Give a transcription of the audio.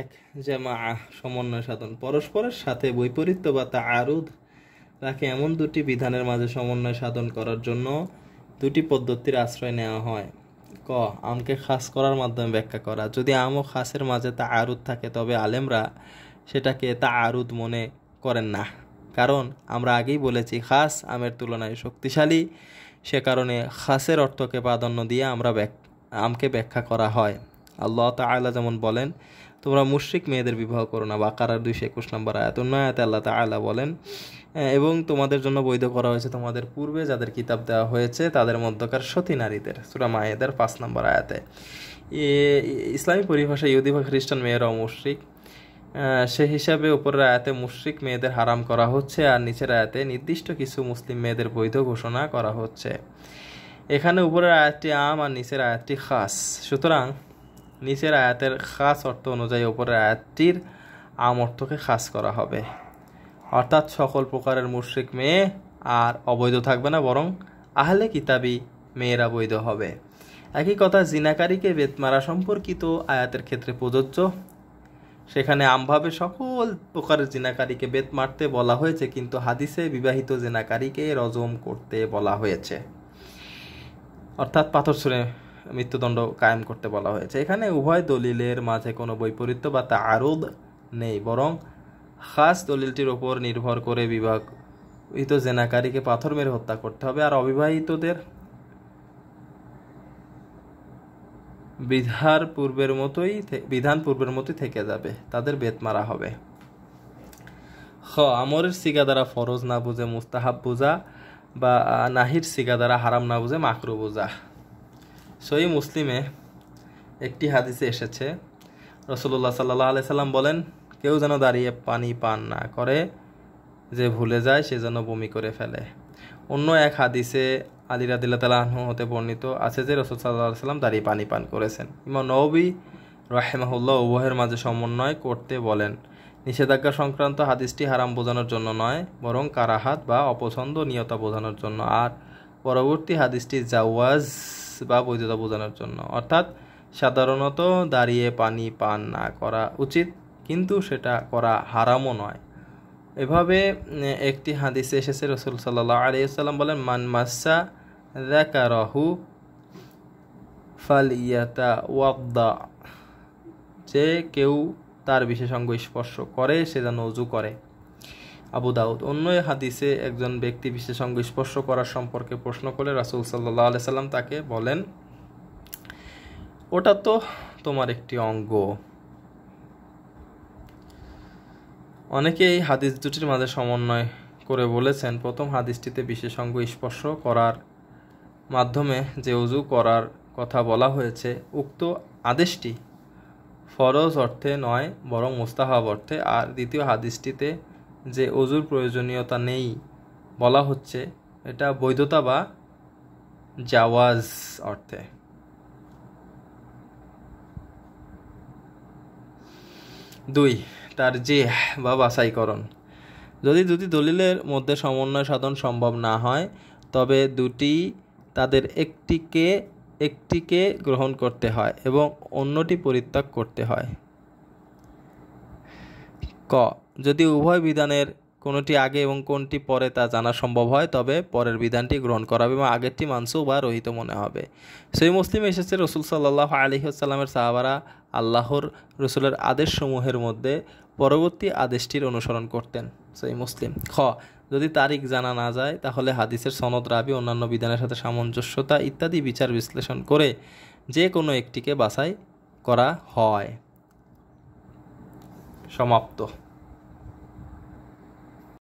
এক জামা সমন্বয় সাধন পরস্পরের সাথে বৈপরীত্য বা তা আরুদ তাকে এমন দুটি বিধানের মাঝে সমন্বয় সাধন করার জন্য দুটি পদ্ধতির আশ্রয় নেওয়া হয় ক আমকে খাস করার মাধ্যমে ব্যাখ্যা করা যদি আম ও খাসের মাঝে তা আরুদ থাকে তবে আলেমরা সেটাকে তা আরুদ মনে করেন না কারণ আমরা আগেই বলেছি খাস আমের তুলনায় শক্তিশালী সে কারণে খাসের অর্থকে প্রাধান্য দিয়ে আমরা আমকে ব্যাখ্যা করা হয় আল্লাহ তালা যেমন বলেন তোমরা মুশ্রিক মেয়েদের বিবাহ করো না বা কারার দুইশো একুশ নম্বর আয়াত অন্য আয়াতে আল্লাহ তালা বলেন এবং তোমাদের জন্য বৈধ করা হয়েছে তোমাদের পূর্বে যাদের কিতাব দেওয়া হয়েছে তাদের মধ্যকার সতী নারীদের সুরা মায়েদের পাঁচ নম্বর আয়াতে ইসলামী পরিভাষায় ইহুদি বা খ্রিস্টান মেয়েরাও মুশ্রিক সে হিসাবে উপরের আয়াতে মুশ্রিক মেয়েদের হারাম করা হচ্ছে আর নিচের আয়াতে নির্দিষ্ট কিছু মুসলিম মেয়েদের বৈধ ঘোষণা করা হচ্ছে এখানে উপরের আয়াতটি আম আর নিচের আয়াতটি খাস সুতরাং নিচের আয়াতের খাস অর্থ অনুযায়ী ওপরের আয়াতটির আম অর্থকে খাস করা হবে অর্থাৎ সকল প্রকারের মুশ্রিক মেয়ে আর অবৈধ থাকবে না বরং আহলে কিতাবি মেয়েরা বৈধ হবে একই কথা জিনাকারীকে বেতমারা সম্পর্কিত আয়াতের ক্ষেত্রে প্রযোজ্য সেখানে আমভাবে সকল প্রকারের জিনাকারীকে বেত মারতে বলা হয়েছে কিন্তু হাদিসে বিবাহিত জিনাকারীকে রজম করতে বলা হয়েছে অর্থাৎ পাথর ছুঁড়ে মৃত্যুদণ্ড কায়েম করতে বলা হয়েছে এখানে উভয় দলিলের মাঝে কোনো বৈপরীত্য বা আরোদ নেই বরং খাস দলিলটির ওপর নির্ভর করে বিবাহিত জেনাকারীকে পাথর মেরে হত্যা করতে হবে আর অবিবাহিতদের বিধার পূর্বের মতোই বিধান পূর্বের মতোই থেকে যাবে তাদের বেত মারা হবে খ আমরের সিগা দ্বারা ফরজ না বুঝে মুস্তাহাব বোঝা বা নাহির সিগা দ্বারা হারাম না বুঝে মাকরু বোঝা সহি মুসলিমে একটি হাদিসে এসেছে রসুল্লাহ সাল্লাহ আলি সাল্লাম বলেন কেউ যেন দাঁড়িয়ে পানি পান না করে যে ভুলে যায় সে যেন বমি করে ফেলে অন্য এক হাদিসে আলী রাদিল্লা তালা হতে বর্ণিত আছে যে রসুল সাল্লাহ সাল্লাম দাঁড়িয়ে পানি পান করেছেন ইমা নবী রাহেমাহুল্লাহ উভয়ের মাঝে সমন্বয় করতে বলেন নিষেধাজ্ঞা সংক্রান্ত হাদিসটি হারাম বোঝানোর জন্য নয় বরং কারাহাত বা অপছন্দনীয়তা বোঝানোর জন্য আর পরবর্তী হাদিসটি জাওয়াজ বা বৈধতা বোঝানোর জন্য অর্থাৎ সাধারণত দাঁড়িয়ে পানি পান না করা উচিত কিন্তু সেটা করা হারামও নয় এভাবে একটি হাদিসে এসেছে রসুল সাল্লাহ আলিয়াল্লাম বলেন মান মাসা ফাল ইয়াতা ওয়াবদা যে কেউ তার বিশেষ অঙ্গ স্পর্শ করে সে যেন উজু করে আবু দাউদ অন্য হাদিসে একজন ব্যক্তি বিশেষ অঙ্গ স্পর্শ করার সম্পর্কে প্রশ্ন করলে রাসুল সাল্লাহ আলি সাল্লাম তাকে বলেন ওটা তো তোমার একটি অঙ্গ অনেকে এই হাদিস দুটির মাঝে সমন্বয় করে বলেছেন প্রথম হাদিসটিতে বিশেষ অঙ্গ স্পর্শ করার মাধ্যমে যে উজু করার কথা বলা হয়েছে উক্ত আদেশটি ফরজ অর্থে নয় বরং মুস্তাহাব অর্থে আর দ্বিতীয় হাদিসটিতে যে অজুর প্রয়োজনীয়তা নেই বলা হচ্ছে এটা বৈধতা বা জাওয়াজ অর্থে দুই তার যে বা বাছাইকরণ যদি দুটি দলিলের মধ্যে সমন্বয় সাধন সম্ভব না হয় তবে দুটি তাদের একটিকে একটিকে গ্রহণ করতে হয় এবং অন্যটি পরিত্যাগ করতে হয় ক যদি উভয় বিধানের কোনটি আগে এবং কোনটি পরে তা জানা সম্ভব হয় তবে পরের বিধানটি গ্রহণ করা হবে এবং আগেরটি মানসু বা রহিত মনে হবে সেই মুসলিম এসেছে রসুল সাল্লাহ আলহিহাসাল্লামের সাহাবারা আল্লাহর রসুলের আদেশসমূহের মধ্যে পরবর্তী আদেশটির অনুসরণ করতেন সেই মুসলিম খ যদি তারিখ জানা না যায় তাহলে হাদিসের সনদ রাবি অন্যান্য বিধানের সাথে সামঞ্জস্যতা ইত্যাদি বিচার বিশ্লেষণ করে যে কোনো একটিকে বাছাই করা হয় সমাপ্ত